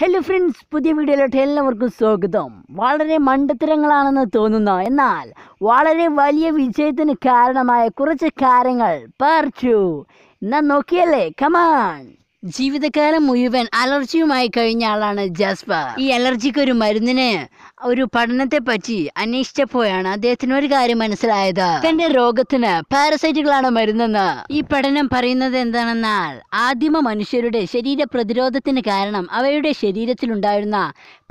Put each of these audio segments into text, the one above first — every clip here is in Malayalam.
ഹലോ ഫ്രണ്ട്സ് പുതിയ വീഡിയോയിലോട്ട് എല്ലാവർക്കും സ്വാഗതം വളരെ മണ്ടത്തരങ്ങളാണെന്ന് തോന്നുന്നു എന്നാൽ വളരെ വലിയ വിജയത്തിന് കാരണമായ കുറച്ച് കാര്യങ്ങൾ പറിച്ചു എന്നാ നോക്കിയല്ലേ കമാൻ ജീവിതകാലം മുഴുവൻ അലർജിയുമായി കഴിഞ്ഞ ആളാണ് ജാസ്പർ ഈ അലർജിക്ക് ഒരു മരുന്നിന് ഒരു പഠനത്തെ പറ്റി അന്വേഷിച്ചപ്പോഴാണ് അദ്ദേഹത്തിന് ഒരു കാര്യം മനസ്സിലായത് തന്റെ രോഗത്തിന് പാരസൈറ്റുകളാണ് മരുന്നെന്ന് ഈ പഠനം പറയുന്നത് എന്താണെന്നാൽ ആദിമ മനുഷ്യരുടെ ശരീര പ്രതിരോധത്തിന് കാരണം അവയുടെ ശരീരത്തിലുണ്ടായിരുന്ന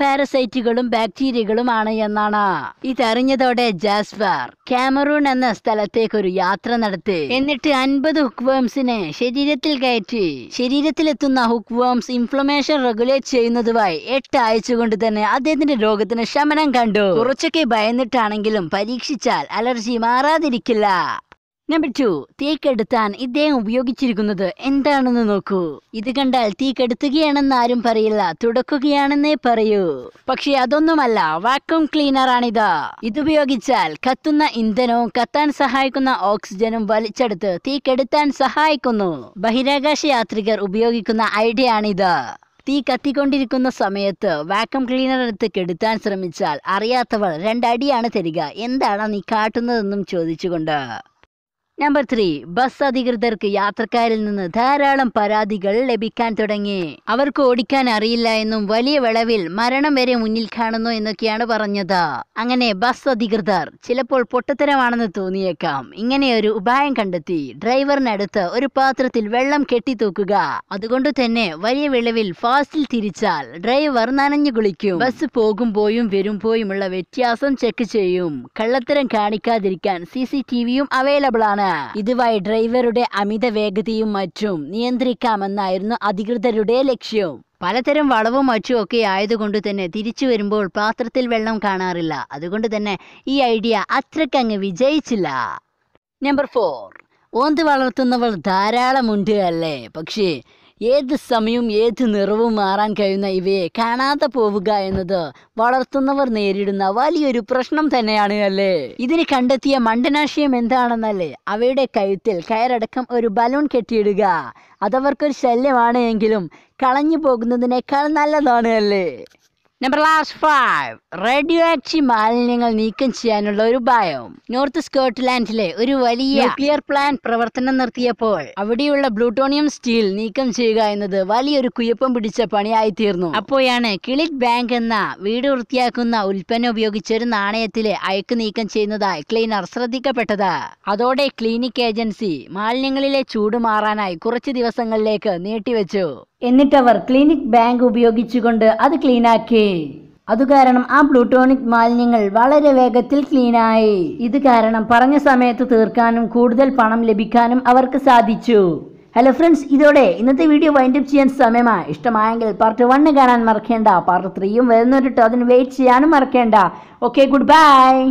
പാരസൈറ്റുകളും ബാക്ടീരിയകളും ആണ് എന്നാണ് ഇതറിഞ്ഞതോടെ ജാസ്പർ കാമറൂൺ എന്ന സ്ഥലത്തേക്ക് ഒരു യാത്ര നടത്തി എന്നിട്ട് അൻപത് ഹുക്വംസിനെ ശരീരത്തിൽ കയറ്റി ശരീരത്തിലെത്തുന്ന ഹുക്വംസ് ഇൻഫ്ലമേഷൻ റെഗുലേറ്റ് ചെയ്യുന്നതുമായി എട്ട് ആഴ്ച കൊണ്ട് തന്നെ അദ്ദേഹത്തിന്റെ രോഗത്തിന് ശമനം കണ്ടു കുറച്ചൊക്കെ ഭയന്നിട്ടാണെങ്കിലും പരീക്ഷിച്ചാൽ അലർജി മാറാതിരിക്കില്ല നമ്പർ ടു തീ ഇദ്ദേഹം ഉപയോഗിച്ചിരിക്കുന്നത് എന്താണെന്ന് നോക്കൂ ഇത് കണ്ടാൽ തീ കെടുത്തുകയാണെന്ന് ആരും പറയില്ല തുടക്കുകയാണെന്നേ പറയൂ പക്ഷെ അതൊന്നുമല്ല വാക്വം ക്ലീനർ ആണിത് ഇതുപയോഗിച്ചാൽ കത്തുന്ന ഇന്ധനവും കത്താൻ സഹായിക്കുന്ന ഓക്സിജനും വലിച്ചെടുത്ത് തീ കെടുത്താൻ സഹായിക്കുന്നു ബഹിരാകാശ യാത്രികർ ഉപയോഗിക്കുന്ന ഐഡിയ ആണിത് തീ കത്തിക്കൊണ്ടിരിക്കുന്ന സമയത്ത് വാക്വം ക്ലീനർ എടുത്ത് കെടുത്താൻ ശ്രമിച്ചാൽ അറിയാത്തവൾ രണ്ടടിയാണ് തരിക എന്താണ് നീ കാട്ടുന്നതെന്നും ചോദിച്ചുകൊണ്ട് നമ്പർ ത്രീ ബസ് അധികൃതർക്ക് യാത്രക്കാരിൽ നിന്ന് ധാരാളം പരാതികൾ ലഭിക്കാൻ തുടങ്ങി അവർക്ക് ഓടിക്കാൻ അറിയില്ല എന്നും വലിയ വിളവിൽ മരണം വരെ മുന്നിൽ കാണുന്നു എന്നൊക്കെയാണ് പറഞ്ഞത് അങ്ങനെ ബസ് അധികൃതർ ചിലപ്പോൾ പൊട്ടത്തരമാണെന്ന് തോന്നിയേക്കാം ഇങ്ങനെ ഒരു ഉപായം കണ്ടെത്തി ഡ്രൈവറിനടുത്ത് ഒരു പാത്രത്തിൽ വെള്ളം കെട്ടിത്തൂക്കുക അതുകൊണ്ട് തന്നെ വലിയ വിളവിൽ ഫാസ്റ്റിൽ തിരിച്ചാൽ ഡ്രൈവർ നനഞ്ഞു കുളിക്കും ബസ് പോകുമ്പോയും വരുമ്പോയുമുള്ള വ്യത്യാസം ചെക്ക് ചെയ്യും കള്ളത്തരം കാണിക്കാതിരിക്കാൻ സി സി ടി വിയും അവൈലബിൾ ആണ് ഇതുമായി ഡ്രൈവറുടെ അമിത വേഗതയും മറ്റും നിയന്ത്രിക്കാമെന്നായിരുന്നു അധികൃതരുടെ ലക്ഷ്യവും പലതരം വളവും മറ്റും ഒക്കെ ആയതുകൊണ്ട് തന്നെ തിരിച്ചു വരുമ്പോൾ പാത്രത്തിൽ വെള്ളം കാണാറില്ല അതുകൊണ്ട് തന്നെ ഈ ഐഡിയ അത്രക്കങ്ങ് വിജയിച്ചില്ല നമ്പർ ഫോർ ഓന്ത് വളർത്തുന്നവർ ധാരാളമുണ്ട് അല്ലേ പക്ഷേ ഏത് സമയവും ഏത് നിറവും മാറാൻ കഴിയുന്ന ഇവയെ കാണാതെ പോവുക എന്നത് വളർത്തുന്നവർ നേരിടുന്ന വലിയൊരു പ്രശ്നം തന്നെയാണ് അല്ലേ ഇതിന് കണ്ടെത്തിയ മണ്ടനാശയം എന്താണെന്നല്ലേ അവയുടെ കഴുത്തിൽ കയറടക്കം ഒരു ബലൂൺ കെട്ടിയിടുക അതവർക്കൊരു ശല്യമാണ് എങ്കിലും കളഞ്ഞു പോകുന്നതിനേക്കാൾ നല്ലതാണ് അല്ലേ number last five radioactive മാലിന്യങ്ങൾ നീക്കം ചെയ്യാനുള്ള ഒരു ഭയം നോർത്ത് സ്കോട്ട്ലാൻഡിലെ ഒരു വലിയ ന്യൂക്ലിയർ പ്ലാന്റ് പ്രവർത്തനം നിർത്തിയപ്പോൾ അവിടെയുള്ള ബ്ലൂട്ടോണിയം സ്റ്റീൽ നീക്കം ചെയ്യുക എന്നത് വലിയൊരു കുയപ്പം പിടിച്ച പണിയായി തീർന്നു അപ്പോഴാണ് കിളിക് ബാങ്ക് എന്ന വീട് വൃത്തിയാക്കുന്ന ഉൽപ്പന്നം ഉപയോഗിച്ച് ഒരു നാണയത്തിലെ അയക്ക് നീക്കം ചെയ്യുന്നതായി ക്ലീനർ ശ്രദ്ധിക്കപ്പെട്ടത് അതോടെ ക്ലീനിക് ഏജൻസി മാലിന്യങ്ങളിലെ ചൂട് മാറാനായി കുറച്ച് ദിവസങ്ങളിലേക്ക് നീട്ടിവെച്ചു എന്നിട്ടവർ ക്ലിനിക് ബാങ്ക് ഉപയോഗിച്ചുകൊണ്ട് അത് ക്ലീനാക്കി അതുകാരണം ആ പ്ലൂട്ടോണിക് മാലിന്യങ്ങൾ വളരെ വേഗത്തിൽ ക്ലീനായി ഇത് കാരണം പറഞ്ഞ സമയത്ത് തീർക്കാനും കൂടുതൽ പണം ലഭിക്കാനും അവർക്ക് സാധിച്ചു ഹലോ ഫ്രണ്ട്സ് ഇതോടെ ഇന്നത്തെ വീഡിയോ വൈൻഡപ്പ് ചെയ്യാൻ സമയമാണ് ഇഷ്ടമായെങ്കിൽ പാർട്ട് വണ്ണ് കാണാൻ മറക്കേണ്ട പാർട്ട് ത്രീയും വരുന്നവരിട്ട് അതിന് വെയിറ്റ് ചെയ്യാനും മറക്കേണ്ട ഓക്കെ ഗുഡ് ബൈ